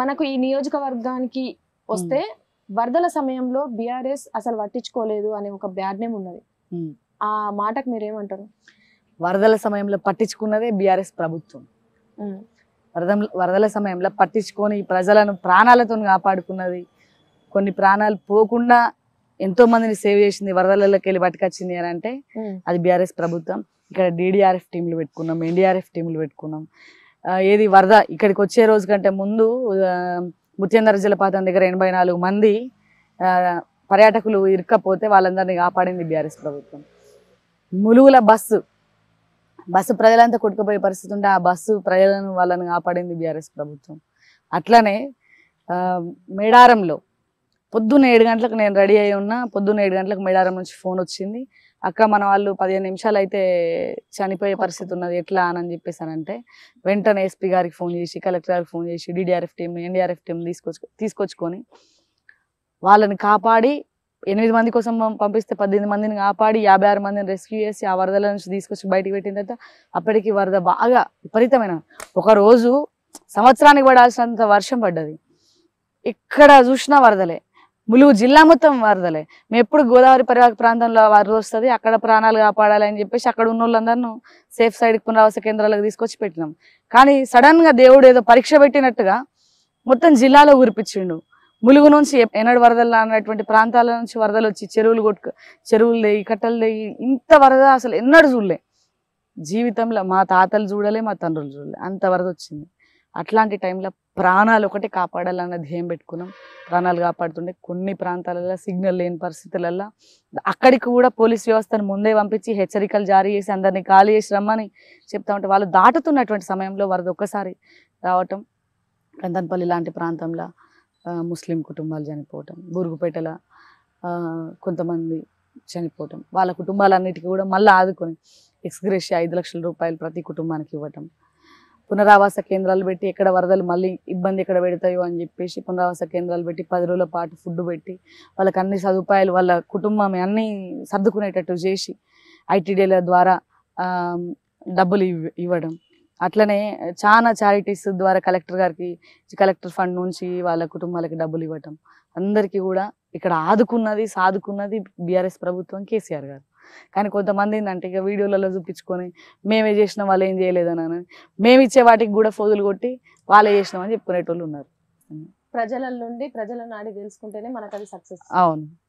మనకు ఈ నియోజకవర్గానికి వస్తే వరదల సమయంలో బీఆర్ఎస్ అసలు పట్టించుకోలేదు అనే ఒక బ్యాడ్ నేమ్ ఉన్నది ఆ మాటకు మీరేమంటారు వరదల సమయంలో పట్టించుకున్నదే బీఆర్ఎస్ ప్రభుత్వం వరద వరదల సమయంలో పట్టించుకొని ప్రజలను ప్రాణాలతో కాపాడుకున్నది కొన్ని ప్రాణాలు పోకుండా ఎంతో మందిని సేవ్ చేసింది వరదలలోకి వెళ్ళి పట్టుకొచ్చింది అని అంటే అది బీఆర్ఎస్ ప్రభుత్వం ఇక్కడ డిడిఆర్ఎఫ్ టీంలు పెట్టుకున్నాం ఎన్డీఆర్ఎఫ్ టీంలు పెట్టుకున్నాం ఏది వరద ఇక్కడికి వచ్చే రోజు కంటే ముందు ముత్యందర జలపాతం దగ్గర ఎనభై నాలుగు మంది పర్యాటకులు ఇరుక్కపోతే వాళ్ళందరినీ కాపాడింది బీఆర్ఎస్ ప్రభుత్వం ములుగుల బస్సు బస్సు ప్రజలంతా కొట్టుకుపోయే పరిస్థితి ఉంటే ఆ బస్సు ప్రజలను వాళ్ళని కాపాడింది బీఆర్ఎస్ ప్రభుత్వం అట్లనే మేడారంలో పొద్దున్న ఏడు గంటలకు నేను రెడీ అయి ఉన్నా పొద్దున్న ఏడు గంటలకు మేడారం నుంచి ఫోన్ వచ్చింది అక్క మన వాళ్ళు పదిహేను నిమిషాలు అయితే చనిపోయే పరిస్థితి ఉన్నది ఎట్లా అని అని చెప్పేసానంటే వెంటనే ఎస్పీ గారికి ఫోన్ చేసి కలెక్టర్ గారికి ఫోన్ చేసి డిడిఆర్ఎఫ్ టీం ఎన్డీఆర్ఎఫ్ టీం తీసుకొచ్చు తీసుకొచ్చుకొని వాళ్ళని కాపాడి ఎనిమిది మంది కోసం పంపిస్తే పద్దెనిమిది మందిని కాపాడి యాభై ఆరు మందిని రెస్క్యూ చేసి ఆ వరదల నుంచి తీసుకొచ్చి బయటకు పెట్టిన తర్వాత అప్పటికి వరద బాగా విపరీతమైన ఒకరోజు సంవత్సరానికి పడాల్సినంత వర్షం పడ్డది ఎక్కడ చూసినా వరదలే ములుగు జిల్లా మొత్తం వరదలే మేము ఎప్పుడు గోదావరి పరివాహక ప్రాంతంలో వరద వస్తుంది అక్కడ ప్రాణాలు కాపాడాలి అని చెప్పేసి అక్కడ ఉన్న వాళ్ళందరూ సేఫ్ సైడ్ పునరావాస కేంద్రాలకు తీసుకొచ్చి పెట్టినాం కానీ సడన్ గా దేవుడు ఏదో పరీక్ష పెట్టినట్టుగా మొత్తం జిల్లాలో ఊరిపించిండు ములుగు నుంచి ఎన్నడు వరదలు అన్నటువంటి ప్రాంతాల నుంచి వరదలు వచ్చి చెరువులు కొట్టుకు చెరువులు లేయి కట్టలు లేయి ఇంత వరద అసలు ఎన్నడూ చూడలే జీవితంలో మా తాతలు చూడలే మా తండ్రులు చూడలే అంత వరద వచ్చింది అట్లాంటి టైంలో ప్రాణాలు ఒకటే కాపాడాలన్న ధ్యేయం పెట్టుకున్నాం ప్రాణాలు కాపాడుతుండే కొన్ని ప్రాంతాలలో సిగ్నల్ లేని పరిస్థితులలో అక్కడికి కూడా పోలీస్ వ్యవస్థను ముందే పంపించి హెచ్చరికలు జారీ చేసి అందరినీ ఖాళీ చేసి రమ్మని చెప్తా ఉంటే వాళ్ళు దాటుతున్నటువంటి సమయంలో వరద ఒక్కసారి రావటం కందన్పల్లి లాంటి ప్రాంతంలో ముస్లిం కుటుంబాలు చనిపోవటం బురుగుపేటలో కొంతమంది చనిపోవటం వాళ్ళ కుటుంబాలన్నిటికీ కూడా మళ్ళీ ఆదుకొని ఎక్స్గ్రేషి ఐదు లక్షల రూపాయలు ప్రతి కుటుంబానికి ఇవ్వటం పునరావాస కేంద్రాలు పెట్టి ఎక్కడ వరదలు మళ్ళీ ఇబ్బంది ఎక్కడ పెడతాయో అని చెప్పేసి పునరావాస కేంద్రాలు పెట్టి పది రోజుల పాటు ఫుడ్ పెట్టి వాళ్ళకి అన్ని సదుపాయాలు వాళ్ళ కుటుంబం అన్నీ సర్దుకునేటట్టు చేసి ఐటీడీల ద్వారా డబ్బులు ఇవ్వడం అట్లనే చాలా చారిటీస్ ద్వారా కలెక్టర్ గారికి కలెక్టర్ ఫండ్ నుంచి వాళ్ళ కుటుంబాలకి డబ్బులు ఇవ్వటం అందరికీ కూడా ఇక్కడ ఆదుకున్నది సాదుకున్నది బీఆర్ఎస్ ప్రభుత్వం కేసీఆర్ గారు కానీ కొంతమంది ఏంటంటే ఇక వీడియోలలో చూపించుకొని మేమే చేసిన వాళ్ళు ఏం చేయలేదని మేము ఇచ్చే వాటికి కూడా ఫోజులు కొట్టి వాళ్ళే చేసినామని చెప్పుకునేటోళ్ళు ఉన్నారు ప్రజల నుండి ప్రజల నాడి తెలుసుకుంటేనే మనకు అది సక్సెస్ అవును